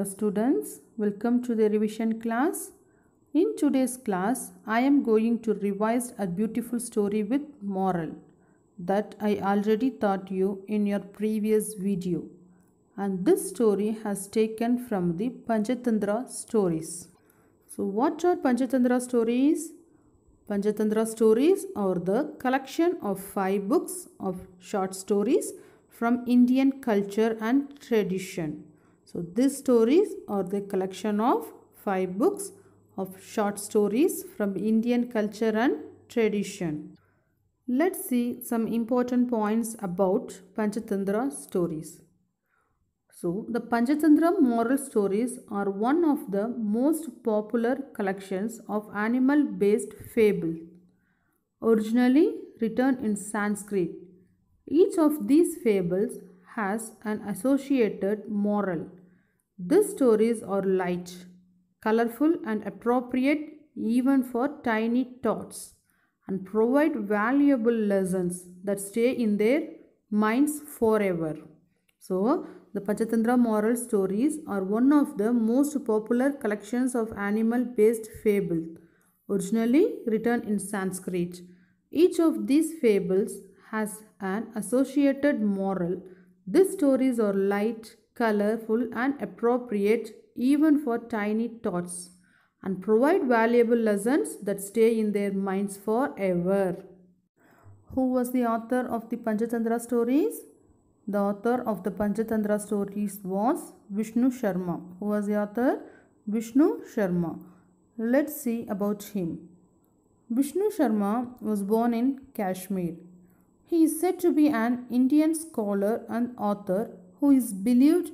Hello students, welcome to the revision class. In today's class, I am going to revise a beautiful story with moral that I already taught you in your previous video. And this story has taken from the Panchatantra stories. So what are Panchatantra stories? Panchatantra stories are the collection of five books of short stories from Indian culture and tradition. So these stories are the collection of five books of short stories from Indian culture and tradition. Let's see some important points about Panchatantra stories. So, the Panchatantra moral stories are one of the most popular collections of animal based fable. Originally written in Sanskrit, each of these fables has an associated moral these stories are light, colorful, and appropriate even for tiny tots and provide valuable lessons that stay in their minds forever. So, the Panchatantra moral stories are one of the most popular collections of animal based fables, originally written in Sanskrit. Each of these fables has an associated moral. These stories are light, colorful and appropriate even for tiny tots and provide valuable lessons that stay in their minds forever. Who was the author of the Panchatantra stories? The author of the Panchatantra stories was Vishnu Sharma. Who was the author? Vishnu Sharma. Let's see about him. Vishnu Sharma was born in Kashmir. He is said to be an Indian scholar and author who is believed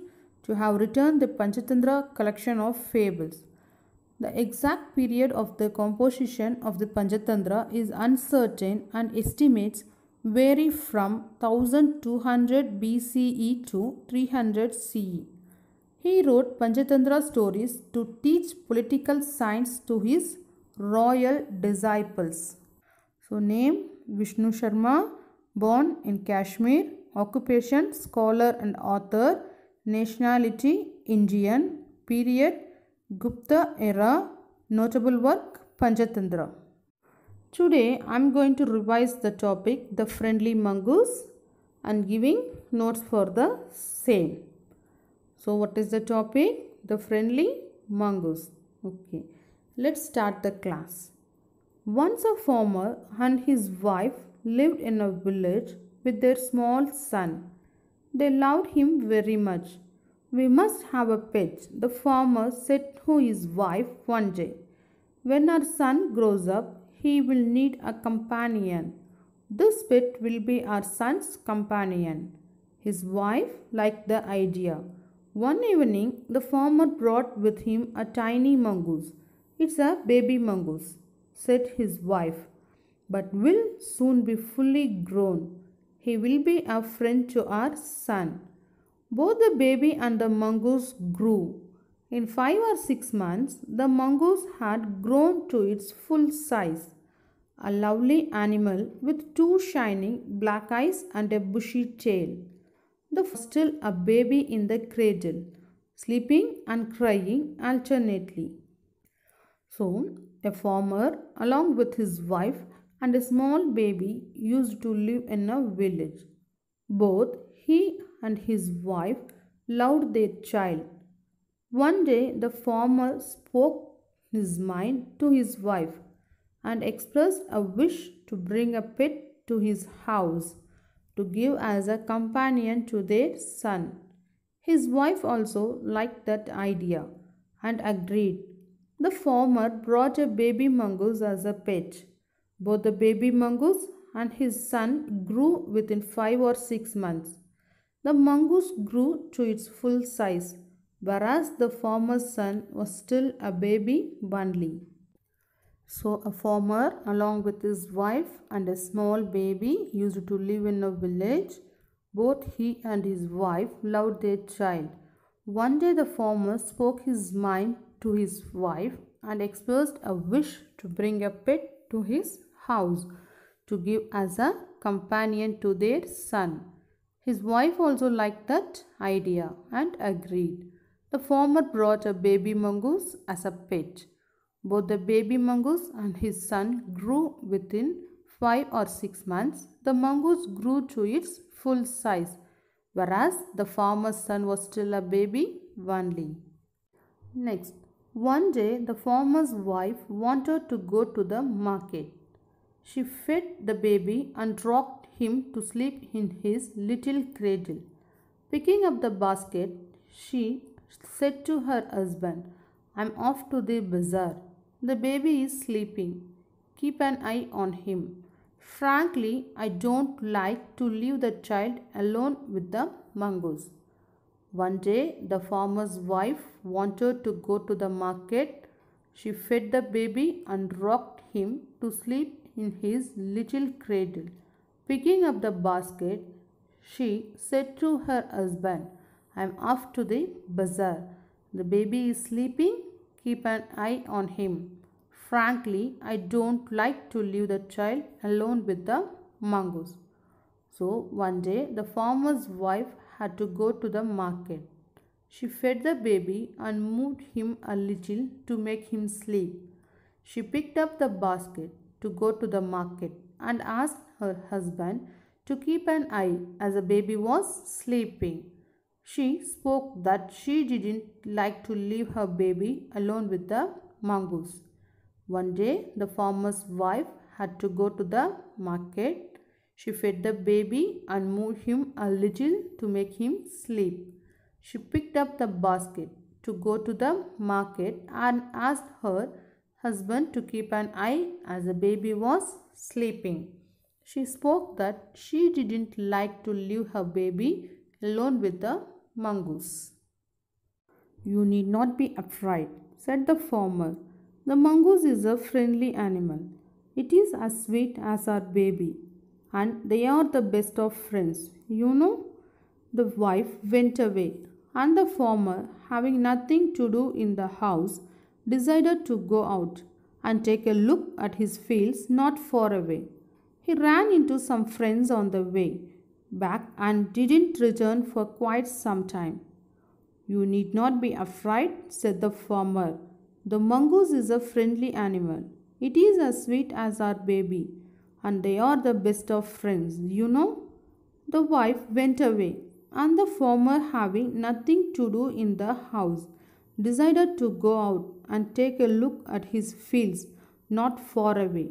to have written the Panchatantra collection of fables. The exact period of the composition of the Panchatantra is uncertain and estimates vary from 1200 BCE to 300 CE. He wrote Panchatantra stories to teach political science to his royal disciples. So, name Vishnu Sharma, born in Kashmir, occupation scholar and author nationality indian period gupta era notable work Panjatendra. today i'm going to revise the topic the friendly mongoose and giving notes for the same so what is the topic the friendly mongoose okay let's start the class once a farmer and his wife lived in a village with their small son. They loved him very much. We must have a pet, the farmer said to his wife one day. When our son grows up, he will need a companion. This pet will be our son's companion. His wife liked the idea. One evening, the farmer brought with him a tiny mongoose. It's a baby mongoose, said his wife, but will soon be fully grown he will be a friend to our son. Both the baby and the mongoose grew. In five or six months, the mongoose had grown to its full size, a lovely animal with two shining black eyes and a bushy tail. The still a baby in the cradle, sleeping and crying alternately. Soon, a farmer, along with his wife, and a small baby used to live in a village. Both he and his wife loved their child. One day the farmer spoke his mind to his wife and expressed a wish to bring a pet to his house to give as a companion to their son. His wife also liked that idea and agreed. The farmer brought a baby mongoose as a pet. Both the baby mongoose and his son grew within five or six months. The mongoose grew to its full size, whereas the farmer's son was still a baby Bunli, So, a farmer, along with his wife and a small baby, used to live in a village. Both he and his wife loved their child. One day, the farmer spoke his mind to his wife and expressed a wish to bring a pet to his house to give as a companion to their son. His wife also liked that idea and agreed. The farmer brought a baby mongoose as a pet. Both the baby mongoose and his son grew within five or six months. The mongoose grew to its full size, whereas the farmer's son was still a baby only. Next, one day the farmer's wife wanted to go to the market. She fed the baby and rocked him to sleep in his little cradle. Picking up the basket, she said to her husband, I'm off to the bazaar. The baby is sleeping. Keep an eye on him. Frankly, I don't like to leave the child alone with the mongoose. One day, the farmer's wife wanted to go to the market. She fed the baby and rocked him to sleep in his little cradle. Picking up the basket, she said to her husband, I am off to the bazaar. The baby is sleeping. Keep an eye on him. Frankly, I don't like to leave the child alone with the mongoose. So one day the farmer's wife had to go to the market. She fed the baby and moved him a little to make him sleep. She picked up the basket to go to the market and asked her husband to keep an eye as the baby was sleeping. She spoke that she didn't like to leave her baby alone with the mongoose. One day, the farmer's wife had to go to the market she fed the baby and moved him a little to make him sleep. She picked up the basket to go to the market and asked her husband to keep an eye as the baby was sleeping. She spoke that she didn't like to leave her baby alone with the mongoose. You need not be afraid, said the farmer. The mongoose is a friendly animal. It is as sweet as our baby and they are the best of friends. You know, the wife went away, and the farmer, having nothing to do in the house, decided to go out and take a look at his fields not far away. He ran into some friends on the way back and didn't return for quite some time. You need not be afraid, said the farmer. The mongoose is a friendly animal. It is as sweet as our baby, and they are the best of friends. You know, the wife went away, and the farmer, having nothing to do in the house, decided to go out and take a look at his fields not far away.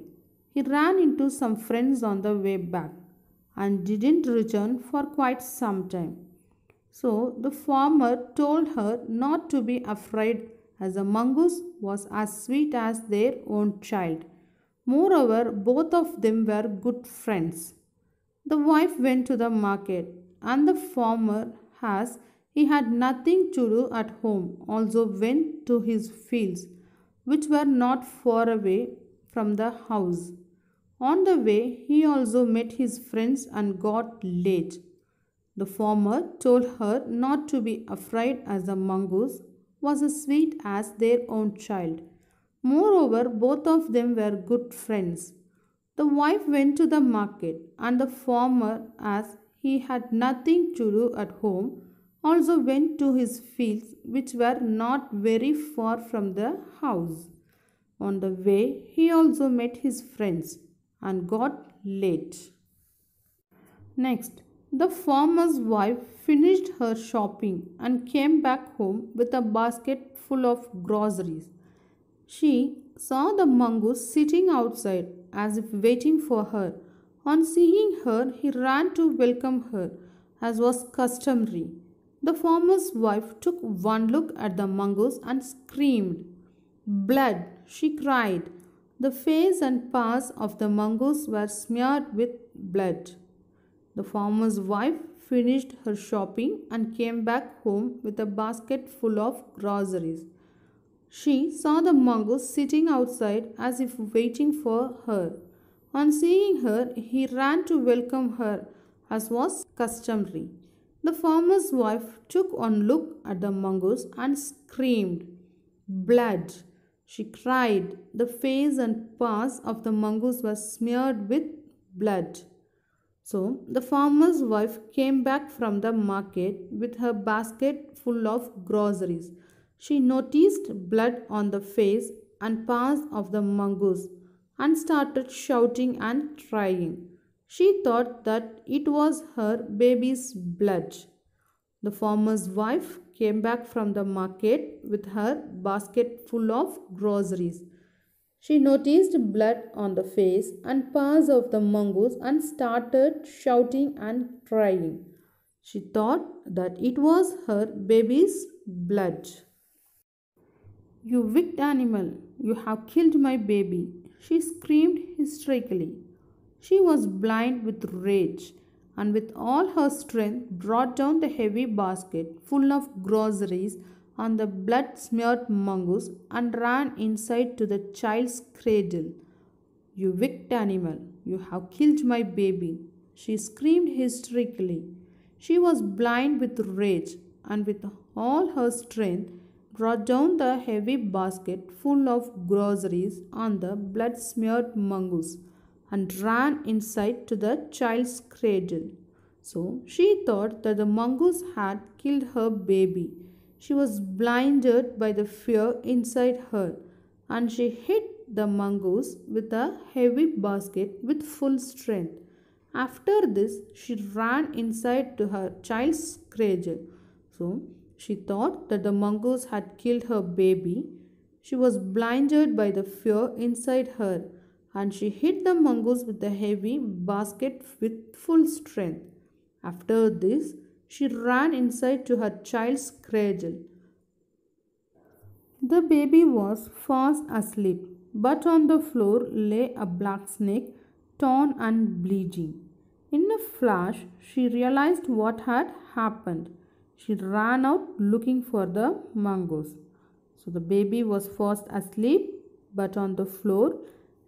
He ran into some friends on the way back and didn't return for quite some time. So the farmer told her not to be afraid, as the mongoose was as sweet as their own child Moreover, both of them were good friends. The wife went to the market, and the farmer, as he had nothing to do at home, also went to his fields, which were not far away from the house. On the way, he also met his friends and got late. The farmer told her not to be afraid, as the mongoose was as sweet as their own child Moreover, both of them were good friends. The wife went to the market, and the farmer, as he had nothing to do at home, also went to his fields, which were not very far from the house. On the way, he also met his friends and got late. Next, the farmer's wife finished her shopping and came back home with a basket full of groceries. She saw the mongoose sitting outside as if waiting for her. On seeing her, he ran to welcome her, as was customary. The farmer's wife took one look at the mongoose and screamed. Blood, she cried. The face and paws of the mongoose were smeared with blood. The farmer's wife finished her shopping and came back home with a basket full of groceries. She saw the mongoose sitting outside as if waiting for her. On seeing her, he ran to welcome her, as was customary. The farmer's wife took one look at the mongoose and screamed, Blood! She cried. The face and paws of the mongoose were smeared with blood. So the farmer's wife came back from the market with her basket full of groceries. She noticed blood on the face and paws of the mongoose and started shouting and crying. She thought that it was her baby's blood. The farmer's wife came back from the market with her basket full of groceries. She noticed blood on the face and paws of the mongoose and started shouting and crying. She thought that it was her baby's blood. You wicked animal, you have killed my baby, she screamed hysterically. She was blind with rage and with all her strength brought down the heavy basket full of groceries on the blood smeared mongoose and ran inside to the child's cradle. You wicked animal, you have killed my baby, she screamed hysterically. She was blind with rage and with all her strength brought down the heavy basket full of groceries on the blood smeared mongoose and ran inside to the child's cradle. So she thought that the mongoose had killed her baby. She was blinded by the fear inside her and she hit the mongoose with a heavy basket with full strength. After this, she ran inside to her child's cradle. So she thought that the Mongols had killed her baby. She was blinded by the fear inside her and she hit the Mongols with a heavy basket with full strength. After this, she ran inside to her child's cradle. The baby was fast asleep, but on the floor lay a black snake, torn and bleeding. In a flash, she realized what had happened. She ran out looking for the mongoose. So the baby was fast asleep, but on the floor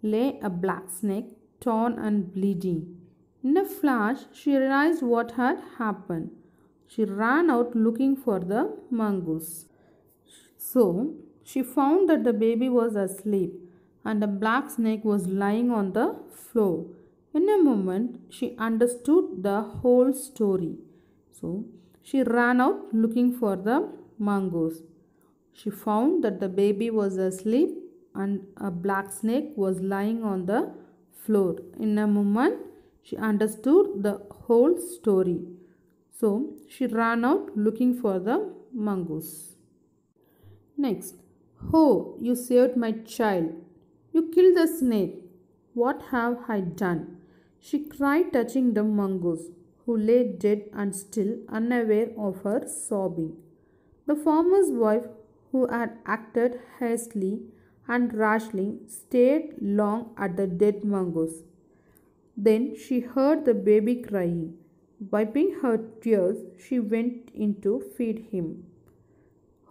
lay a black snake, torn and bleeding. In a flash, she realized what had happened. She ran out looking for the mongoose. So she found that the baby was asleep and the black snake was lying on the floor. In a moment, she understood the whole story. So she ran out looking for the mongoose. She found that the baby was asleep and a black snake was lying on the floor. In a moment, she understood the whole story. So, she ran out looking for the mongoose. Next, Ho, you saved my child. You killed the snake. What have I done? She cried, touching the mongoose who lay dead and still unaware of her sobbing. The farmer's wife, who had acted hastily and rashly, stared long at the dead mongoose. Then she heard the baby crying. Wiping her tears, she went in to feed him.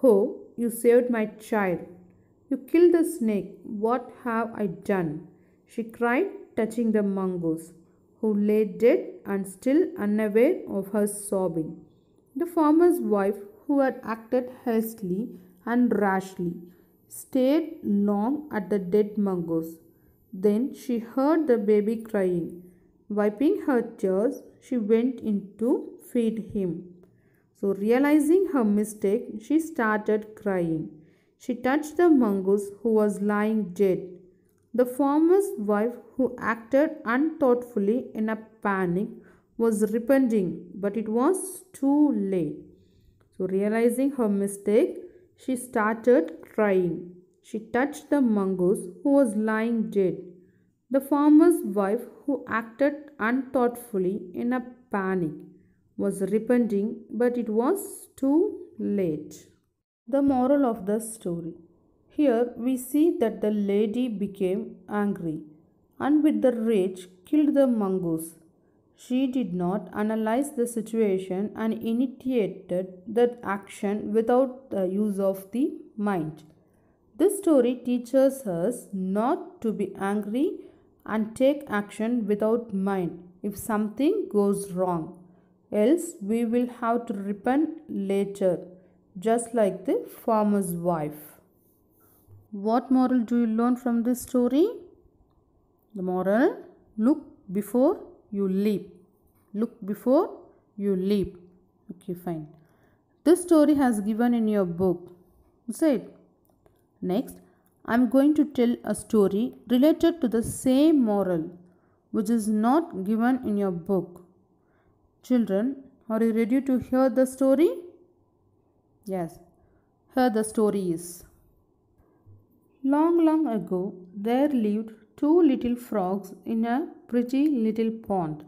Ho, you saved my child. You killed the snake. What have I done? She cried, touching the mongoose who lay dead and still unaware of her sobbing. The farmer's wife, who had acted hastily and rashly, stared long at the dead mongoose. Then she heard the baby crying. Wiping her tears, she went in to feed him. So, realizing her mistake, she started crying. She touched the mongoose who was lying dead the farmer's wife, who acted unthoughtfully in a panic, was repenting, but it was too late. So, realizing her mistake, she started crying. She touched the mongoose who was lying dead. The farmer's wife, who acted unthoughtfully in a panic, was repenting, but it was too late. The moral of the story here we see that the lady became angry and with the rage killed the mongoose. She did not analyze the situation and initiated that action without the use of the mind. This story teaches us not to be angry and take action without mind if something goes wrong. Else we will have to repent later, just like the farmer's wife. What moral do you learn from this story? The moral look before you leap. Look before you leap. Okay, fine. This story has given in your book. Is it? Next, I am going to tell a story related to the same moral which is not given in your book. Children, are you ready to hear the story? Yes, Hear the story is. Long, long ago, there lived two little frogs in a pretty little pond.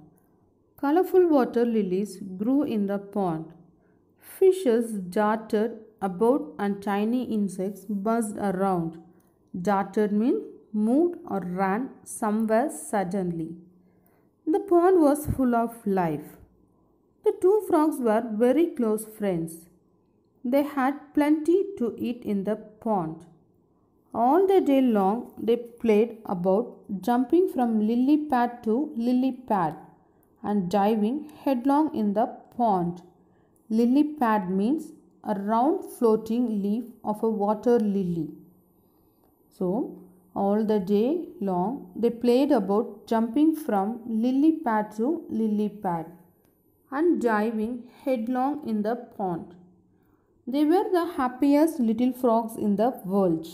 Colorful water lilies grew in the pond. Fishes darted about and tiny insects buzzed around. Darted means moved or ran somewhere suddenly. The pond was full of life. The two frogs were very close friends. They had plenty to eat in the pond. All the day long they played about jumping from lily pad to lily pad and diving headlong in the pond. Lily pad means a round floating leaf of a water lily. So, all the day long they played about jumping from lily pad to lily pad and diving headlong in the pond. They were the happiest little frogs in the world.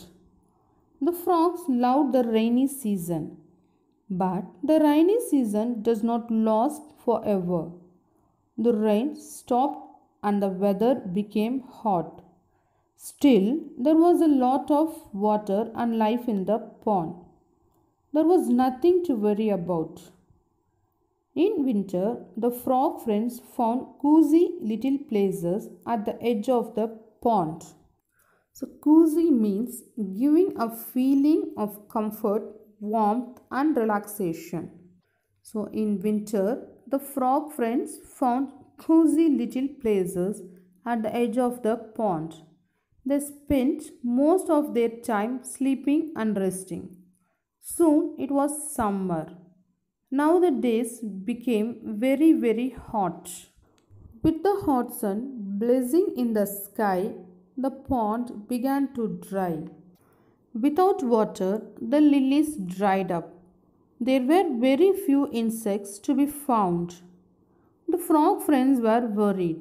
The frogs loved the rainy season. But the rainy season does not last forever. The rain stopped and the weather became hot. Still, there was a lot of water and life in the pond. There was nothing to worry about. In winter, the frog friends found cozy little places at the edge of the pond. So, cozy means giving a feeling of comfort, warmth, and relaxation. So, in winter, the frog friends found cozy little places at the edge of the pond. They spent most of their time sleeping and resting. Soon it was summer. Now the days became very, very hot. With the hot sun blazing in the sky, the pond began to dry. Without water, the lilies dried up. There were very few insects to be found. The frog friends were worried.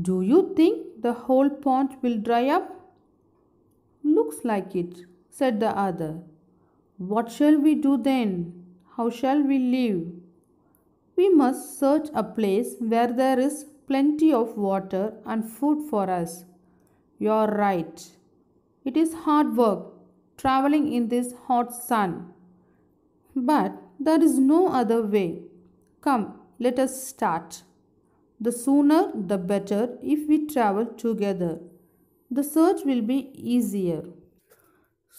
Do you think the whole pond will dry up? Looks like it, said the other. What shall we do then? How shall we live? We must search a place where there is plenty of water and food for us. You are right. It is hard work traveling in this hot sun. But there is no other way. Come, let us start. The sooner the better if we travel together. The search will be easier.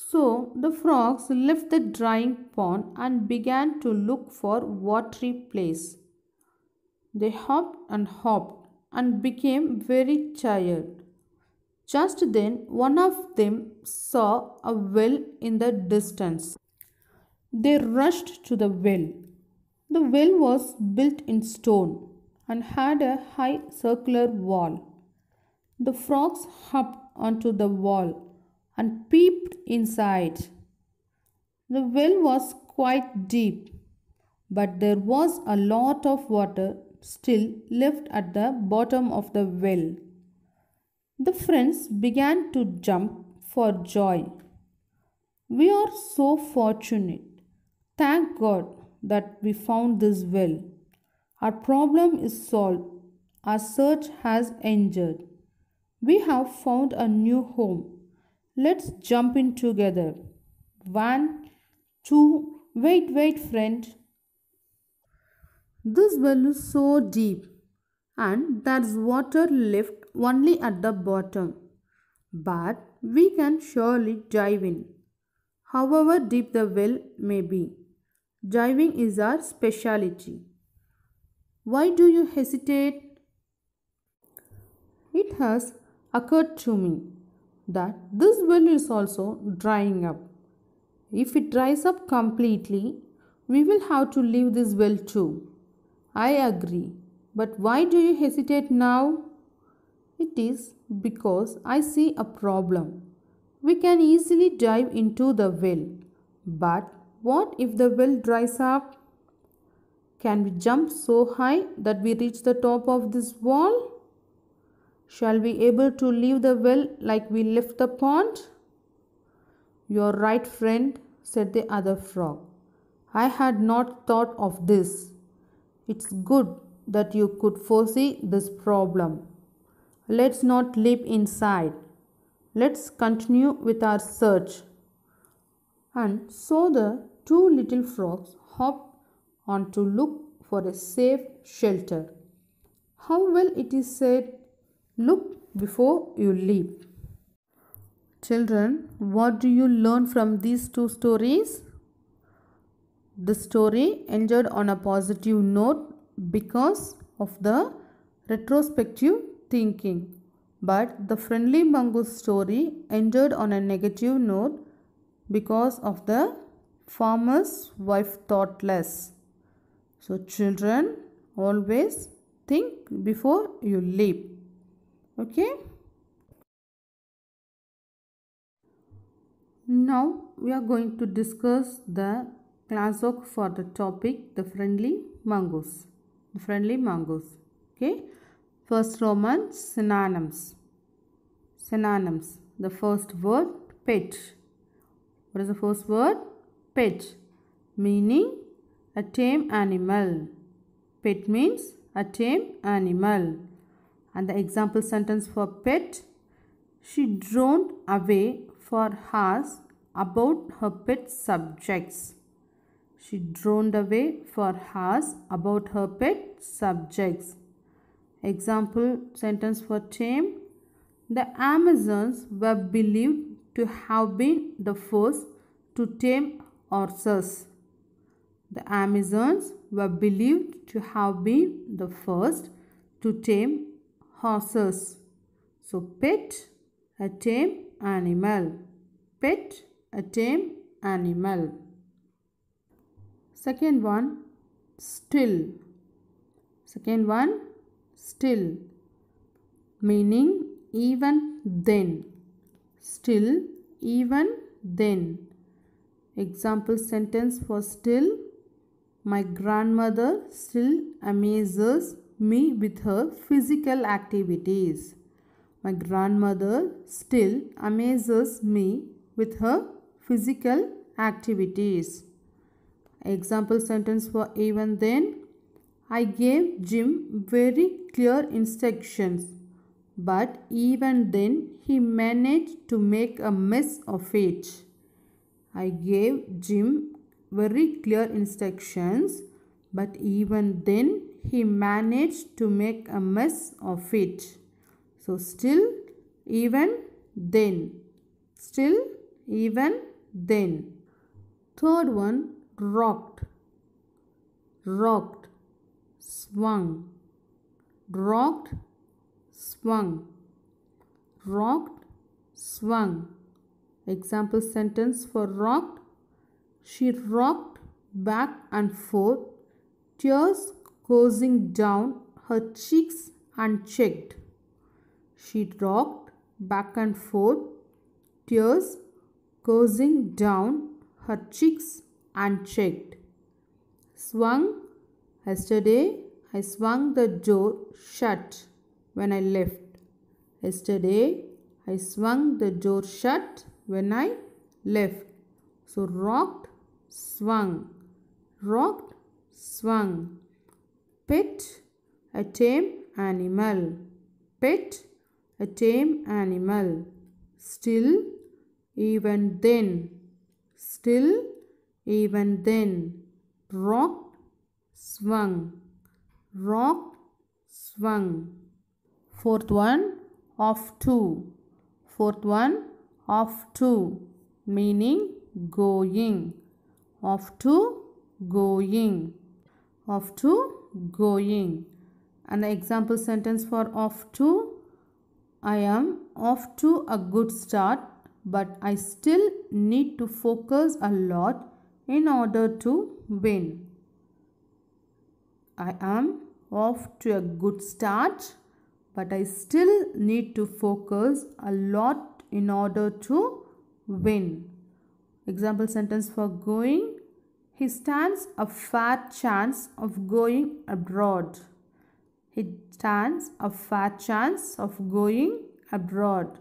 So the frogs left the drying pond and began to look for watery place. They hopped and hopped and became very tired. Just then one of them saw a well in the distance. They rushed to the well. The well was built in stone and had a high circular wall. The frogs hopped onto the wall and peeped inside. The well was quite deep, but there was a lot of water still left at the bottom of the well. The friends began to jump for joy. We are so fortunate. Thank God that we found this well. Our problem is solved. Our search has ended. We have found a new home. Let's jump in together. One, two, wait, wait, friend. This well is so deep, and there's water left only at the bottom, but we can surely dive in, however deep the well may be. Diving is our specialty. Why do you hesitate? It has occurred to me that this well is also drying up. If it dries up completely, we will have to leave this well too. I agree. But why do you hesitate now? It is because I see a problem. We can easily dive into the well. But what if the well dries up? Can we jump so high that we reach the top of this wall? Shall we able to leave the well like we left the pond? You're right, friend, said the other frog. I had not thought of this. It's good that you could foresee this problem. Let's not leap inside. Let's continue with our search. And so the two little frogs hopped on to look for a safe shelter. How well it is said, look before you leap. Children, what do you learn from these two stories? The story ended on a positive note because of the retrospective thinking. But the friendly mongoose story ended on a negative note because of the farmer's wife thought less. So, children, always think before you leap. Okay? Now, we are going to discuss the classwork for the topic the friendly mongoose. The friendly mongoose. Okay? First Roman synonyms. Synonyms. The first word pitch. What is the first word? Pitch. Meaning a tame animal. Pet means a tame animal. And the example sentence for pet. She droned away for hours about her pet subjects. She droned away for hours about her pet subjects. Example sentence for tame. The Amazons were believed to have been the first to tame horses. The Amazons were believed to have been the first to tame horses. So pet, a tame animal. Pet, a tame animal. Second one, still. Second one, still meaning even then still even then example sentence for still my grandmother still amazes me with her physical activities my grandmother still amazes me with her physical activities example sentence for even then I gave Jim very clear instructions. But even then, he managed to make a mess of it. I gave Jim very clear instructions, but even then, he managed to make a mess of it. So, still, even then. Still, even then. Third one, rocked. Rocked. Swung rocked, swung, rocked, swung. Example sentence for rocked. She rocked back and forth, tears coursing down her cheeks unchecked. She rocked back and forth, tears coursing down her cheeks unchecked. Swung yesterday I swung the door shut when I left. Yesterday, I swung the door shut when I left. So, rocked, swung. Rocked, swung. Pet, a tame animal. Pet, a tame animal. Still, even then. Still, even then. Rocked, swung rock swung. Fourth one of two. Fourth one of two meaning going. Of two going. Of two going. An example sentence for of two. I am off to a good start but I still need to focus a lot in order to win. I am off to a good start but I still need to focus a lot in order to win. Example sentence for going. He stands a fair chance of going abroad. He stands a fair chance of going abroad.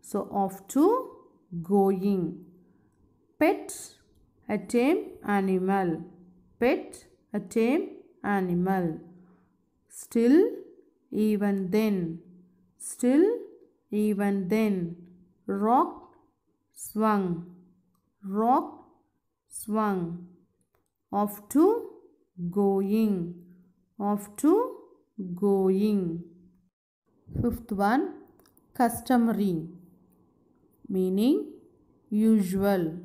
So off to going. Pet a tame animal. Pet a tame animal. Still, even then. Still, even then. Rocked, swung. Rocked, swung. Off to, going. Off to, going. Fifth one, customary. Meaning, usual.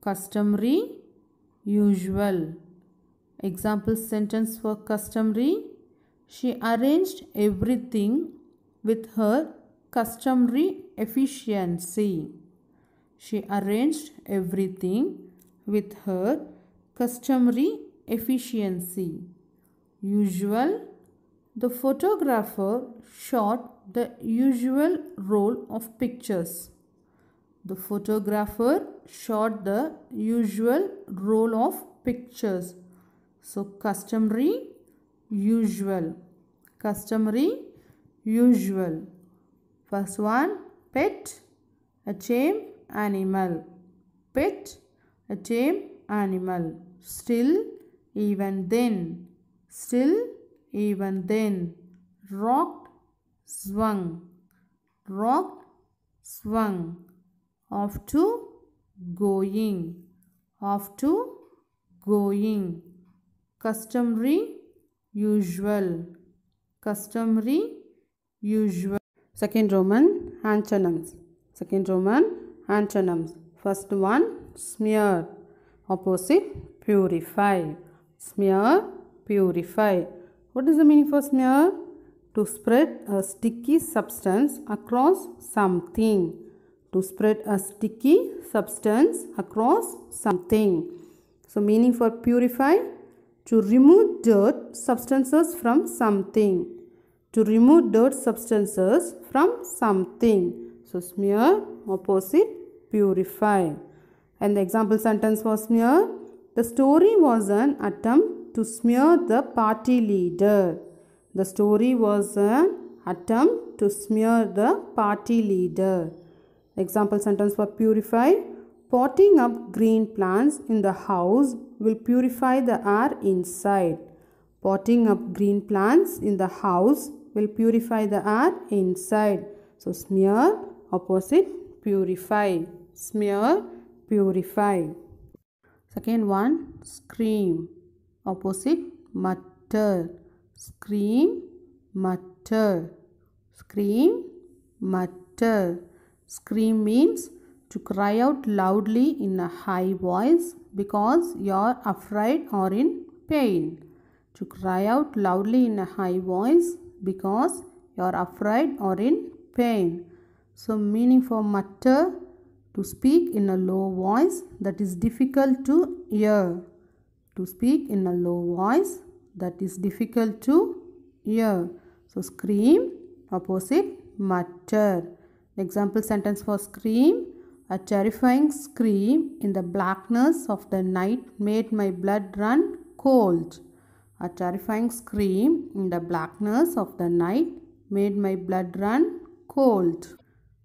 Customary, usual. Example sentence for customary she arranged everything with her customary efficiency. She arranged everything with her customary efficiency. Usual the photographer shot the usual roll of pictures. The photographer shot the usual roll of pictures. So, customary usual customary usual first one pet a tame animal pet a tame animal still even then still even then rocked swung rocked swung off to going off to going customary usual customary usual second roman antonyms second roman antonyms first one smear opposite purify smear purify what is the meaning for smear to spread a sticky substance across something to spread a sticky substance across something so meaning for purify to remove dirt substances from something. To remove dirt substances from something. So smear, opposite, purify. And the example sentence was smear. The story was an attempt to smear the party leader. The story was an attempt to smear the party leader. Example sentence for purify. Potting up green plants in the house will purify the air inside. Potting up green plants in the house will purify the air inside. So smear, opposite, purify. Smear, purify. Second one, scream. Opposite, mutter. Scream, mutter. Scream, mutter. Scream means to cry out loudly in a high voice because you are afraid or in pain. To cry out loudly in a high voice because you are afraid or in pain. So, meaning for mutter to speak in a low voice that is difficult to hear. To speak in a low voice that is difficult to hear. So, scream opposite mutter. Example sentence for scream a terrifying scream in the blackness of the night made my blood run cold. A terrifying scream in the blackness of the night made my blood run cold.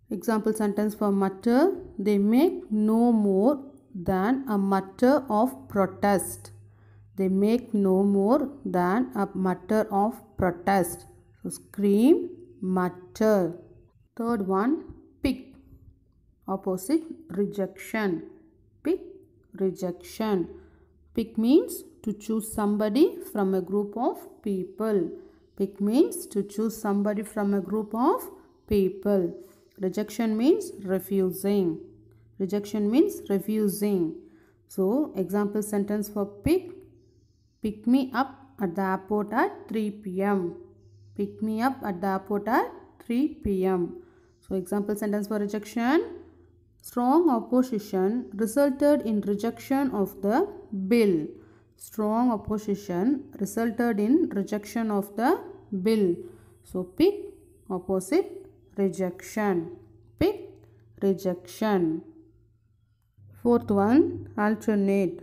Example sentence for mutter They make no more than a mutter of protest. They make no more than a mutter of protest. So scream, mutter. Third one Opposite rejection. Pick rejection. Pick means to choose somebody from a group of people. Pick means to choose somebody from a group of people. Rejection means refusing. Rejection means refusing. So, example sentence for pick. Pick me up at the airport at 3 p.m. Pick me up at the airport at 3 p.m. So, example sentence for rejection. Strong opposition resulted in rejection of the bill. Strong opposition resulted in rejection of the bill. So, pick opposite rejection. Pick rejection. Fourth one alternate.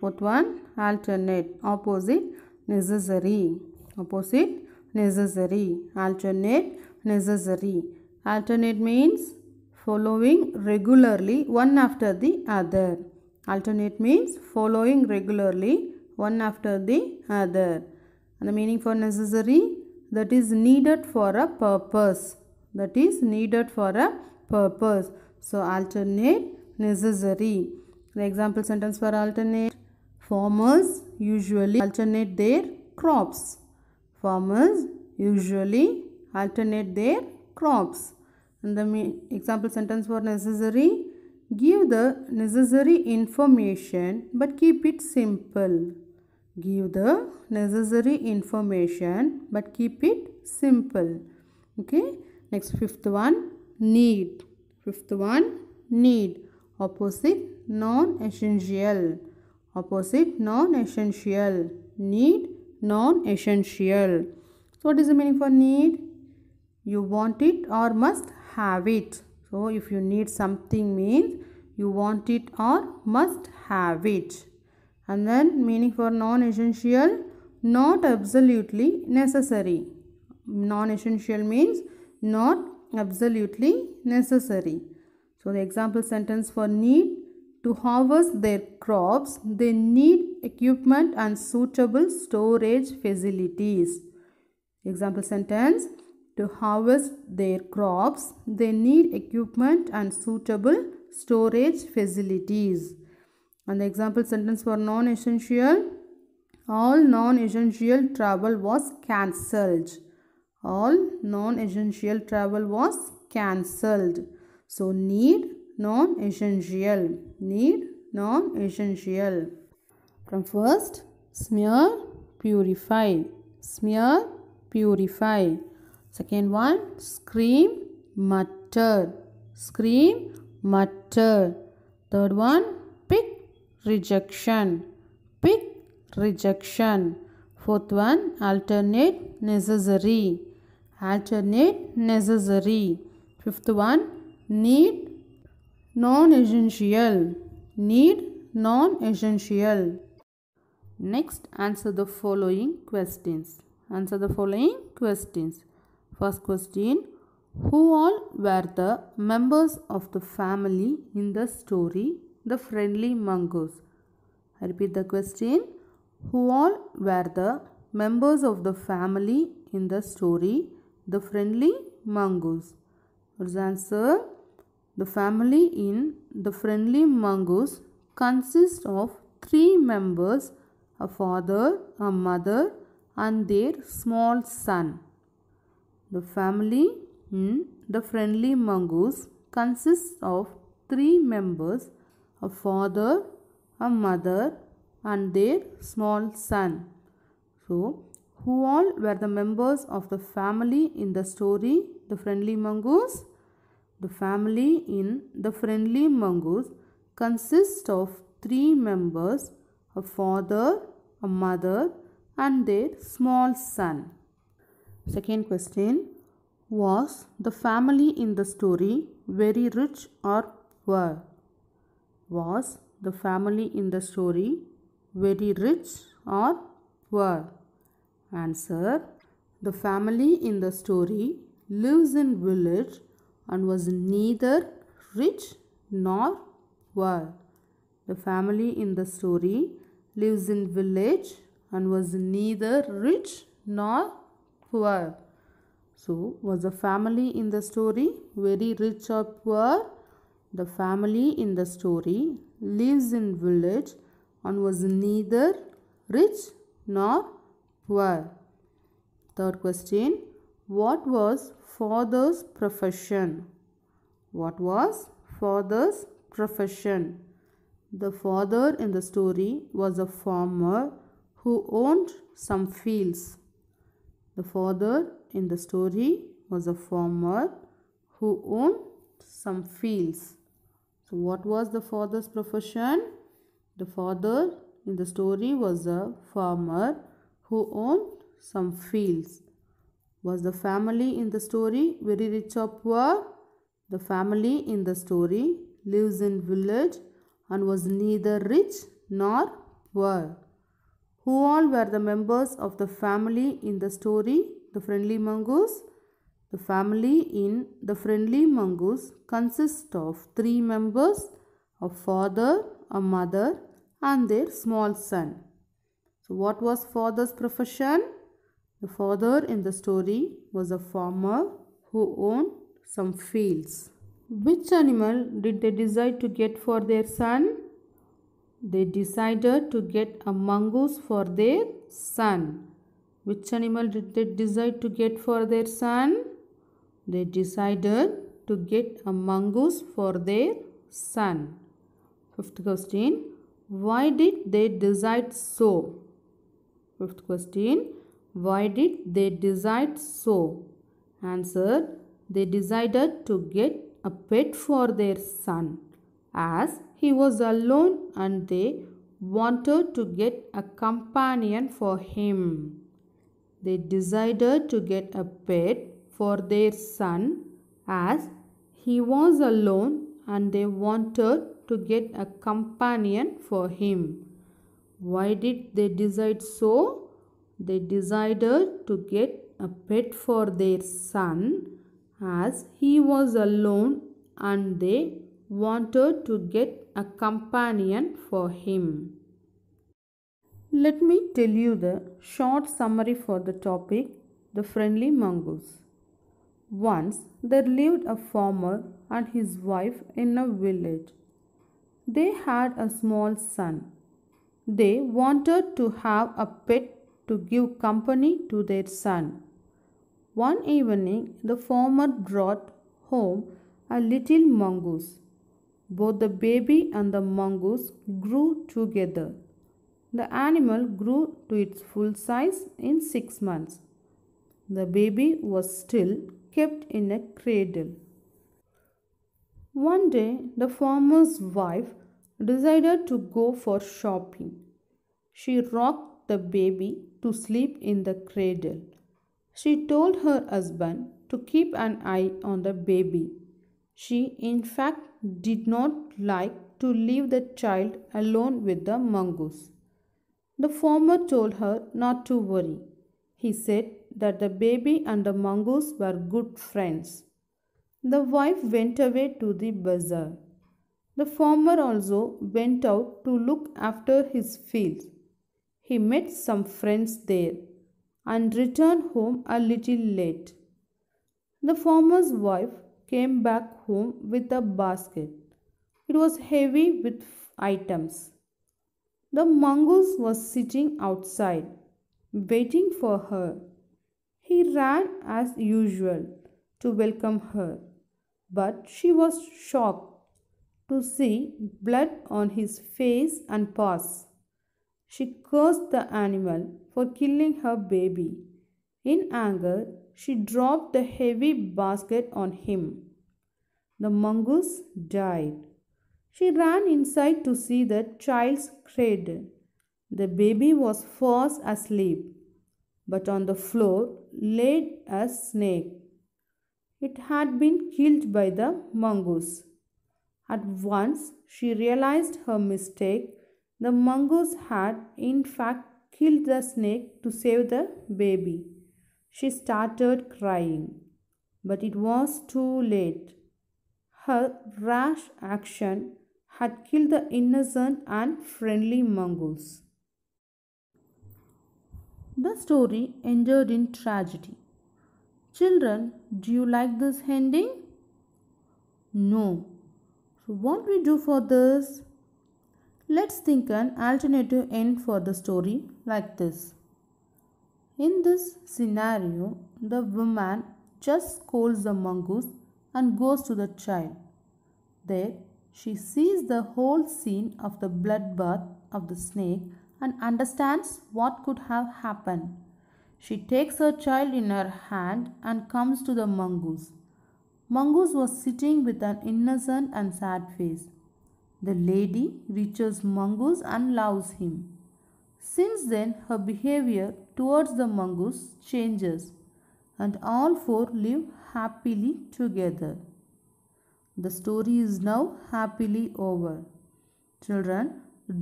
Fourth one alternate. Opposite necessary. Opposite necessary. Alternate necessary. Alternate means following regularly one after the other. Alternate means following regularly one after the other. And the meaning for necessary that is needed for a purpose. That is needed for a purpose. So alternate necessary. The example sentence for alternate. Farmers usually alternate their crops. Farmers usually alternate their crops. And the example sentence for necessary. Give the necessary information but keep it simple. Give the necessary information but keep it simple. Okay. Next fifth one need. Fifth one need. Opposite non-essential. Opposite non-essential. Need non-essential. So what is the meaning for need? you want it or must have it. So if you need something means you want it or must have it. And then meaning for non-essential not absolutely necessary. Non-essential means not absolutely necessary. So the example sentence for need to harvest their crops, they need equipment and suitable storage facilities. Example sentence to harvest their crops, they need equipment and suitable storage facilities. And the example sentence for non-essential, all non-essential travel was cancelled. All non-essential travel was cancelled. So, need non-essential. Need non-essential. From first, smear, purify. Smear, purify. Second one, scream, mutter. Scream, mutter. Third one, pick, rejection. Pick, rejection. Fourth one, alternate, necessary. Alternate, necessary. Fifth one, need, non-essential. Need, non-essential. Next, answer the following questions. Answer the following questions. First question Who all were the members of the family in the story The Friendly Mongoose? I repeat the question Who all were the members of the family in the story The Friendly Mongoose? What is answer? The family in The Friendly Mongoose consists of three members a father, a mother, and their small son. The family in hmm, the friendly mongoose consists of three members a father, a mother, and their small son. So, who all were the members of the family in the story The Friendly Mongoose? The family in The Friendly Mongoose consists of three members a father, a mother, and their small son. Second question Was the family in the story very rich or poor? Was the family in the story very rich or poor? Answer The family in the story lives in village and was neither rich nor poor. The family in the story lives in village and was neither rich nor poor. So, was the family in the story very rich or poor? The family in the story lives in village and was neither rich nor poor. Third question, what was father's profession? What was father's profession? The father in the story was a farmer who owned some fields. The father in the story was a farmer who owned some fields. So, what was the father's profession? The father in the story was a farmer who owned some fields. Was the family in the story very rich or poor? The family in the story lives in village and was neither rich nor poor. Who all were the members of the family in the story The Friendly Mongoose? The family in The Friendly Mongoose consists of three members a father, a mother, and their small son. So, what was father's profession? The father in the story was a farmer who owned some fields. Which animal did they decide to get for their son? they decided to get a mongoose for their son. Which animal did they decide to get for their son? They decided to get a mongoose for their son. Fifth question. Why did they decide so? Fifth question. Why did they decide so? Answer. They decided to get a pet for their son as he was alone and they wanted to get a companion for him. They decided to get a pet for their son as he was alone and they wanted to get a companion for him. Why did they decide so? They decided to get a pet for their son as he was alone and they wanted to get a companion for him. Let me tell you the short summary for the topic The Friendly Mongoose. Once there lived a farmer and his wife in a village. They had a small son. They wanted to have a pet to give company to their son. One evening, the farmer brought home a little mongoose. Both the baby and the mongoose grew together. The animal grew to its full size in six months. The baby was still kept in a cradle. One day, the farmer's wife decided to go for shopping. She rocked the baby to sleep in the cradle. She told her husband to keep an eye on the baby. She, in fact, did not like to leave the child alone with the mongoose. The farmer told her not to worry. He said that the baby and the mongoose were good friends. The wife went away to the bazaar. The farmer also went out to look after his fields. He met some friends there and returned home a little late. The farmer's wife came back home with a basket. It was heavy with items. The mongoose was sitting outside, waiting for her. He ran as usual to welcome her, but she was shocked to see blood on his face and paws. She cursed the animal for killing her baby. In anger, she dropped the heavy basket on him. The mongoose died. She ran inside to see the child's cradle. The baby was fast asleep, but on the floor lay a snake. It had been killed by the mongoose. At once she realized her mistake. The mongoose had, in fact, killed the snake to save the baby. She started crying, but it was too late. Her rash action had killed the innocent and friendly mongoose. The story ended in tragedy. Children, do you like this ending? No. So, what we do for this? Let's think an alternative end for the story like this. In this scenario, the woman just scolds the mongoose and goes to the child. There, she sees the whole scene of the bloodbath of the snake and understands what could have happened. She takes her child in her hand and comes to the mongoose. Mongoose was sitting with an innocent and sad face. The lady reaches Mongoose and loves him. Since then, her behavior towards the mongoose changes and all four live happily together. The story is now happily over. Children,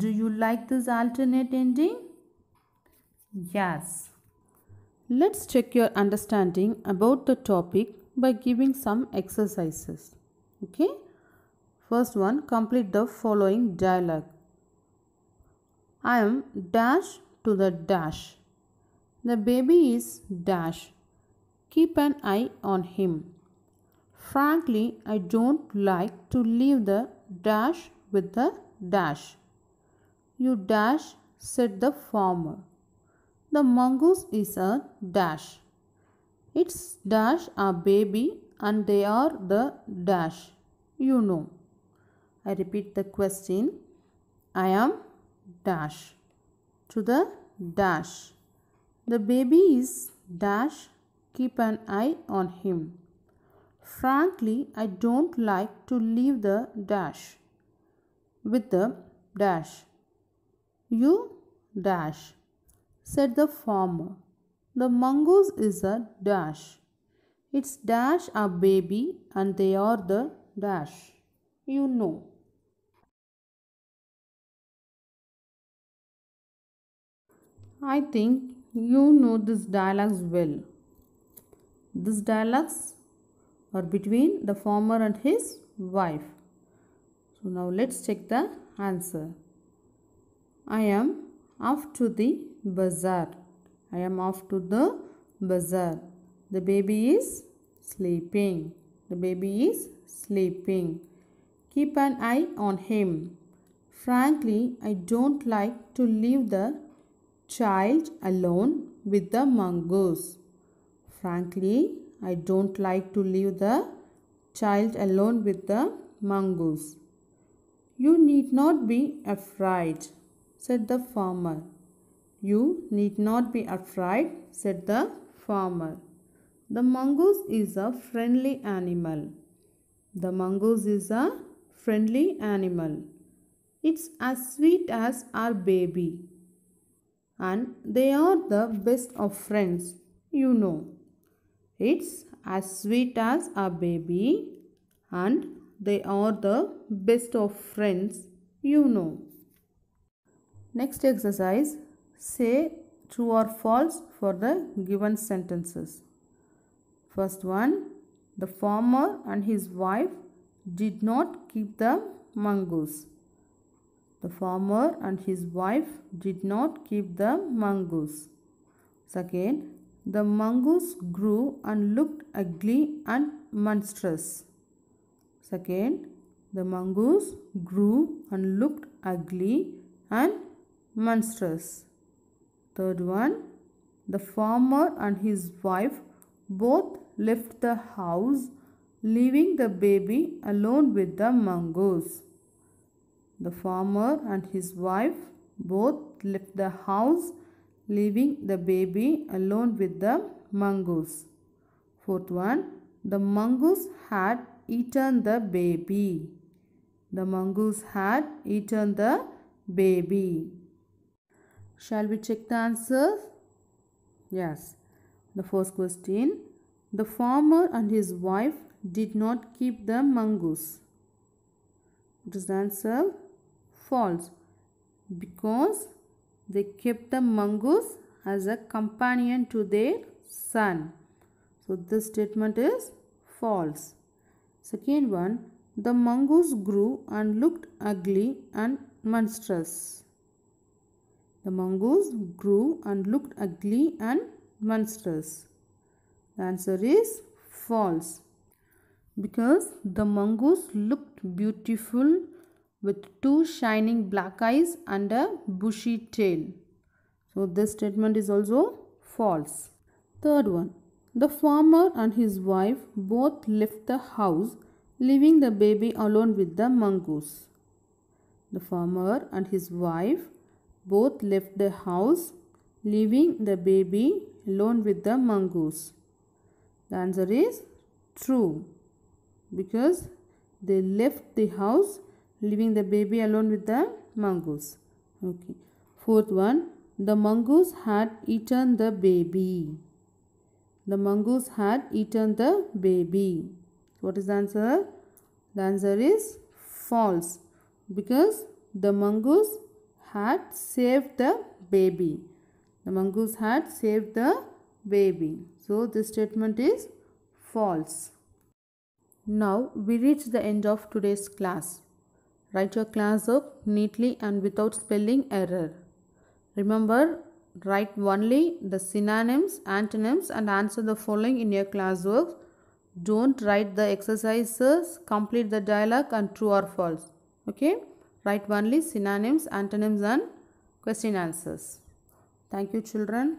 do you like this alternate ending? Yes. Let's check your understanding about the topic by giving some exercises. Okay. First one, complete the following dialogue. I am dash to the dash. The baby is dash. Keep an eye on him. Frankly, I don't like to leave the dash with the dash. You dash, said the farmer. The mongoose is a dash. Its dash a baby and they are the dash. You know. I repeat the question. I am dash to the dash. The baby is dash. Keep an eye on him. Frankly, I don't like to leave the dash with the dash. You dash, said the farmer. The mongoose is a dash. It's dash a baby and they are the dash. You know. I think you know this dialogues well this dialogues are between the farmer and his wife so now let's check the answer i am off to the bazaar i am off to the bazaar the baby is sleeping the baby is sleeping keep an eye on him frankly i don't like to leave the child alone with the mongoose. Frankly, I don't like to leave the child alone with the mongoose. You need not be afraid, said the farmer. You need not be afraid, said the farmer. The mongoose is a friendly animal. The mongoose is a friendly animal. It's as sweet as our baby and they are the best of friends, you know. It's as sweet as a baby and they are the best of friends, you know. Next exercise, say true or false for the given sentences. First one, the farmer and his wife did not keep the mongoose. The farmer and his wife did not keep the mongoose. Second, the mongoose grew and looked ugly and monstrous. Second, the mongoose grew and looked ugly and monstrous. Third one, the farmer and his wife both left the house, leaving the baby alone with the mongoose. The farmer and his wife both left the house, leaving the baby alone with the mongoose. Fourth one, the mongoose had eaten the baby. The mongoose had eaten the baby. Shall we check the answers? Yes. The first question, the farmer and his wife did not keep the mongoose. What is the answer false because they kept the mongoose as a companion to their son. So this statement is false. Second one, the mongoose grew and looked ugly and monstrous. The mongoose grew and looked ugly and monstrous. The answer is false because the mongoose looked beautiful with two shining black eyes and a bushy tail. So this statement is also false. Third one. The farmer and his wife both left the house, leaving the baby alone with the mongoose. The farmer and his wife both left the house, leaving the baby alone with the mongoose. The answer is true because they left the house leaving the baby alone with the mongoose okay fourth one the mongoose had eaten the baby the mongoose had eaten the baby what is the answer the answer is false because the mongoose had saved the baby the mongoose had saved the baby so this statement is false now we reach the end of today's class Write your class up neatly and without spelling error. Remember, write only the synonyms, antonyms and answer the following in your classwork. Don't write the exercises, complete the dialogue and true or false. Okay? Write only synonyms, antonyms and question answers. Thank you children.